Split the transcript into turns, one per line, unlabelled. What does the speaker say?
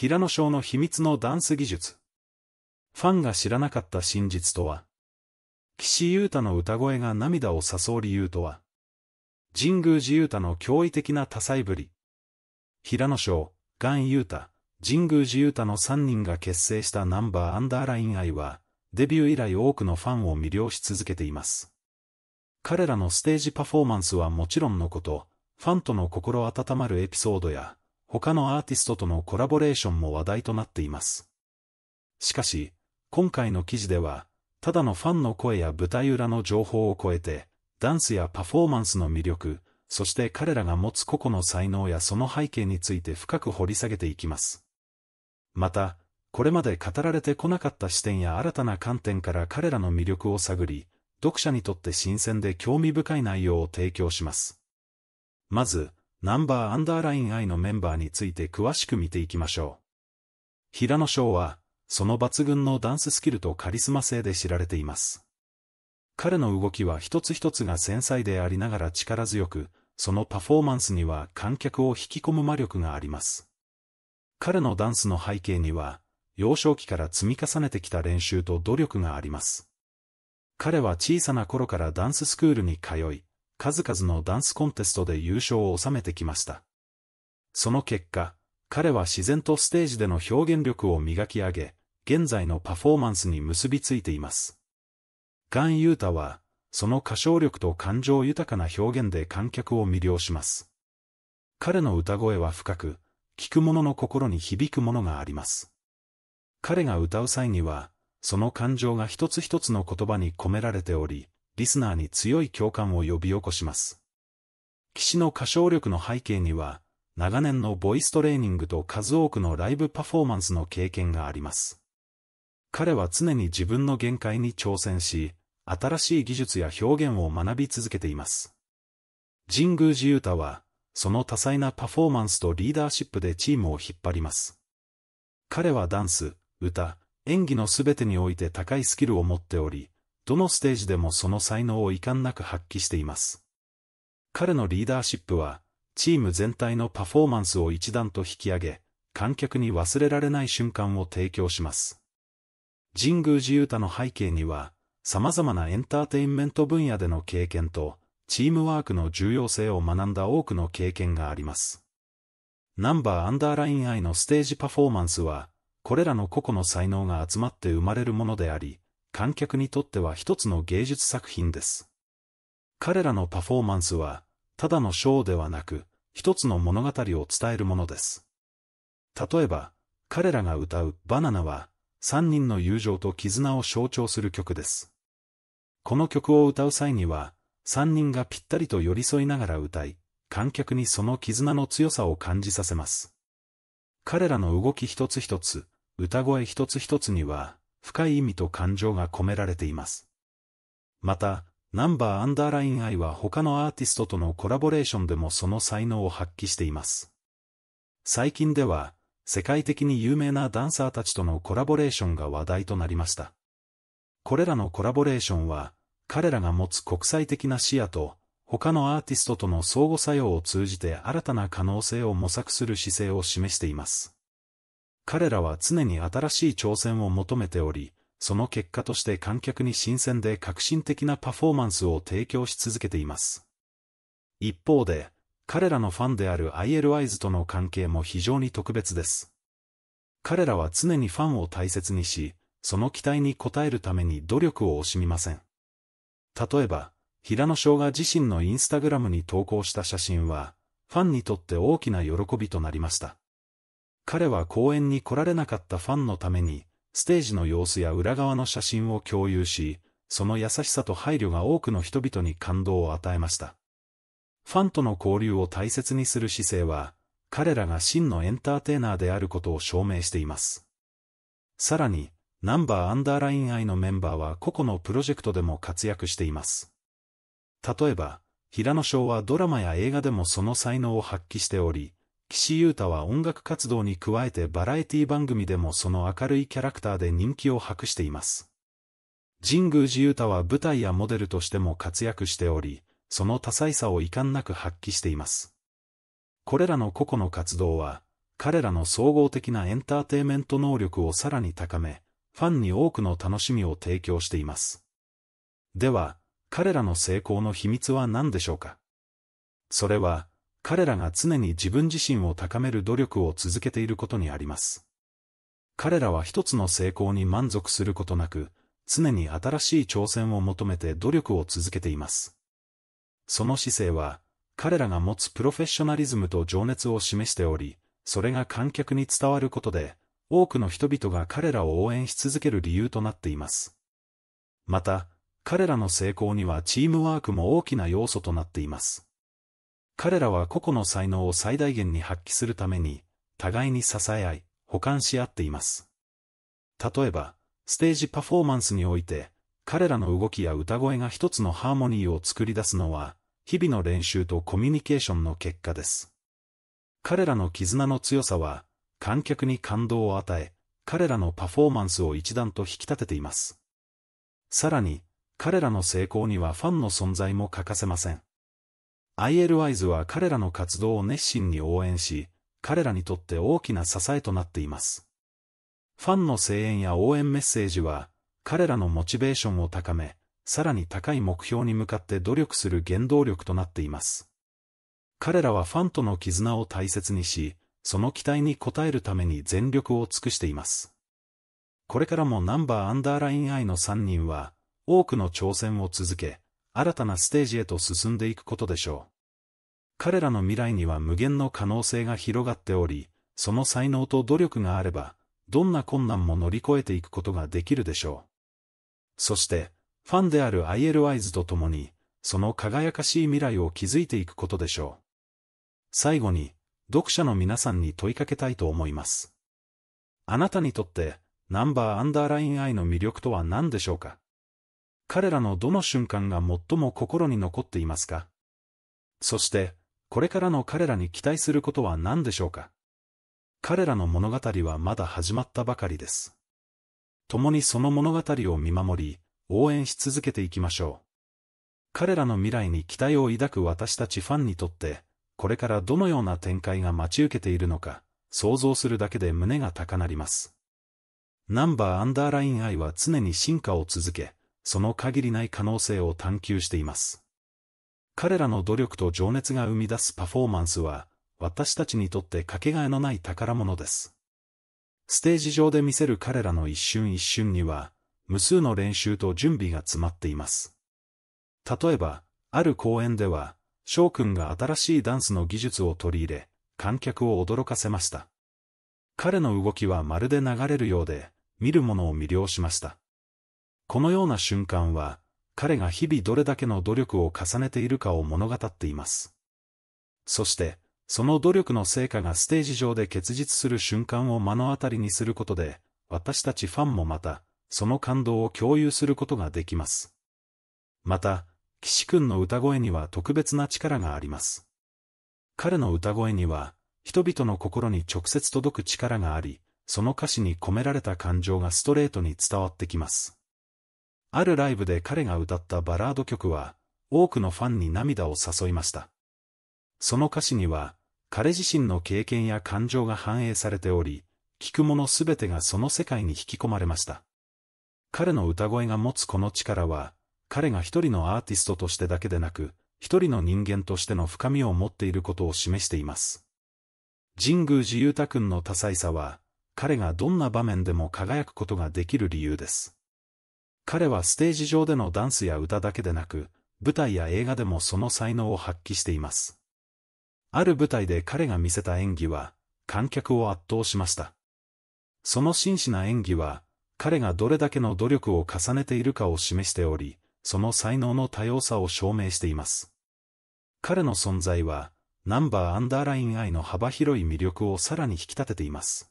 平野翔の秘密のダンス技術。ファンが知らなかった真実とは、岸優太の歌声が涙を誘う理由とは、神宮寺優太の驚異的な多彩ぶり。平野翔、岩優太、神宮寺優太の3人が結成したナンバーアンダーライン愛は、デビュー以来多くのファンを魅了し続けています。彼らのステージパフォーマンスはもちろんのこと、ファンとの心温まるエピソードや、他のアーティストとのコラボレーションも話題となっています。しかし、今回の記事では、ただのファンの声や舞台裏の情報を超えて、ダンスやパフォーマンスの魅力、そして彼らが持つ個々の才能やその背景について深く掘り下げていきます。また、これまで語られてこなかった視点や新たな観点から彼らの魅力を探り、読者にとって新鮮で興味深い内容を提供します。まず、ナンバーアンダーライン I のメンバーについて詳しく見ていきましょう。平野翔は、その抜群のダンススキルとカリスマ性で知られています。彼の動きは一つ一つが繊細でありながら力強く、そのパフォーマンスには観客を引き込む魔力があります。彼のダンスの背景には、幼少期から積み重ねてきた練習と努力があります。彼は小さな頃からダンススクールに通い、数々のダンスコンテストで優勝を収めてきました。その結果、彼は自然とステージでの表現力を磨き上げ、現在のパフォーマンスに結びついています。ガン・ユータは、その歌唱力と感情豊かな表現で観客を魅了します。彼の歌声は深く、聴く者の心に響くものがあります。彼が歌う際には、その感情が一つ一つの言葉に込められており、リスナーに強い共感を呼び起こします。岸の歌唱力の背景には、長年のボイストレーニングと数多くのライブパフォーマンスの経験があります。彼は常に自分の限界に挑戦し、新しい技術や表現を学び続けています。神宮寺勇太は、その多彩なパフォーマンスとリーダーシップでチームを引っ張ります。彼はダンス、歌、演技のすべてにおいて高いスキルを持っており、どのステージでもその才能を遺憾なく発揮しています。彼のリーダーシップは、チーム全体のパフォーマンスを一段と引き上げ、観客に忘れられない瞬間を提供します。神宮寺勇太の背景には、様々なエンターテインメント分野での経験と、チームワークの重要性を学んだ多くの経験があります。ナンバーアンダーライン I のステージパフォーマンスは、これらの個々の才能が集まって生まれるものであり、観客にとっては一つの芸術作品です。彼らのパフォーマンスは、ただのショーではなく、一つの物語を伝えるものです。例えば、彼らが歌うバナナは、三人の友情と絆を象徴する曲です。この曲を歌う際には、三人がぴったりと寄り添いながら歌い、観客にその絆の強さを感じさせます。彼らの動き一つ一つ、歌声一つ一つには、深い意味と感情が込められています。また、ナンバーアンダーライン I は他のアーティストとのコラボレーションでもその才能を発揮しています。最近では、世界的に有名なダンサーたちとのコラボレーションが話題となりました。これらのコラボレーションは、彼らが持つ国際的な視野と、他のアーティストとの相互作用を通じて新たな可能性を模索する姿勢を示しています。彼らは常に新しい挑戦を求めており、その結果として観客に新鮮で革新的なパフォーマンスを提供し続けています。一方で、彼らのファンである ILIs との関係も非常に特別です。彼らは常にファンを大切にし、その期待に応えるために努力を惜しみません。例えば、平野翔が自身のインスタグラムに投稿した写真は、ファンにとって大きな喜びとなりました。彼は公演に来られなかったファンのために、ステージの様子や裏側の写真を共有し、その優しさと配慮が多くの人々に感動を与えました。ファンとの交流を大切にする姿勢は、彼らが真のエンターテイナーであることを証明しています。さらに、ナンバーアンダーライン愛のメンバーは個々のプロジェクトでも活躍しています。例えば、平野翔はドラマや映画でもその才能を発揮しており、岸優太は音楽活動に加えてバラエティ番組でもその明るいキャラクターで人気を博しています。神宮寺優太は舞台やモデルとしても活躍しており、その多彩さを遺憾なく発揮しています。これらの個々の活動は、彼らの総合的なエンターテイメント能力をさらに高め、ファンに多くの楽しみを提供しています。では、彼らの成功の秘密は何でしょうかそれは、彼らが常に自分自身を高める努力を続けていることにあります。彼らは一つの成功に満足することなく、常に新しい挑戦を求めて努力を続けています。その姿勢は、彼らが持つプロフェッショナリズムと情熱を示しており、それが観客に伝わることで、多くの人々が彼らを応援し続ける理由となっています。また、彼らの成功にはチームワークも大きな要素となっています。彼らは個々の才能を最大限に発揮するために、互いに支え合い、補完し合っています。例えば、ステージパフォーマンスにおいて、彼らの動きや歌声が一つのハーモニーを作り出すのは、日々の練習とコミュニケーションの結果です。彼らの絆の強さは、観客に感動を与え、彼らのパフォーマンスを一段と引き立てています。さらに、彼らの成功にはファンの存在も欠かせません。i l i s は彼らの活動を熱心に応援し、彼らにとって大きな支えとなっています。ファンの声援や応援メッセージは、彼らのモチベーションを高め、さらに高い目標に向かって努力する原動力となっています。彼らはファンとの絆を大切にし、その期待に応えるために全力を尽くしています。これからもナンバーアンダーライン I の3人は、多くの挑戦を続け、新たなステージへと進んでいくことでしょう。彼らの未来には無限の可能性が広がっており、その才能と努力があれば、どんな困難も乗り越えていくことができるでしょう。そして、ファンである ILYs と共に、その輝かしい未来を築いていくことでしょう。最後に、読者の皆さんに問いかけたいと思います。あなたにとって、ナンバーアンダーライン I の魅力とは何でしょうか彼らのどの瞬間が最も心に残っていますかそして、これからの彼らに期待することは何でしょうか彼らの物語はまだ始まったばかりです。共にその物語を見守り、応援し続けていきましょう。彼らの未来に期待を抱く私たちファンにとって、これからどのような展開が待ち受けているのか、想像するだけで胸が高鳴ります。ナンバーアンダーライン愛は常に進化を続け、その限りない可能性を探求しています。彼らの努力と情熱が生み出すパフォーマンスは、私たちにとってかけがえのない宝物です。ステージ上で見せる彼らの一瞬一瞬には、無数の練習と準備が詰まっています。例えば、ある公演では、翔くんが新しいダンスの技術を取り入れ、観客を驚かせました。彼の動きはまるで流れるようで、見る者を魅了しました。このような瞬間は、彼が日々どれだけの努力を重ねているかを物語っています。そして、その努力の成果がステージ上で結実する瞬間を目の当たりにすることで、私たちファンもまた、その感動を共有することができます。また、岸くんの歌声には特別な力があります。彼の歌声には、人々の心に直接届く力があり、その歌詞に込められた感情がストレートに伝わってきます。あるライブで彼が歌ったバラード曲は、多くのファンに涙を誘いました。その歌詞には、彼自身の経験や感情が反映されており、聴くものすべてがその世界に引き込まれました。彼の歌声が持つこの力は、彼が一人のアーティストとしてだけでなく、一人の人間としての深みを持っていることを示しています。神宮寺勇太君の多彩さは、彼がどんな場面でも輝くことができる理由です。彼はステージ上でのダンスや歌だけでなく、舞台や映画でもその才能を発揮しています。ある舞台で彼が見せた演技は、観客を圧倒しました。その真摯な演技は、彼がどれだけの努力を重ねているかを示しており、その才能の多様さを証明しています。彼の存在は、ナンバーアンダーライン愛の幅広い魅力をさらに引き立てています。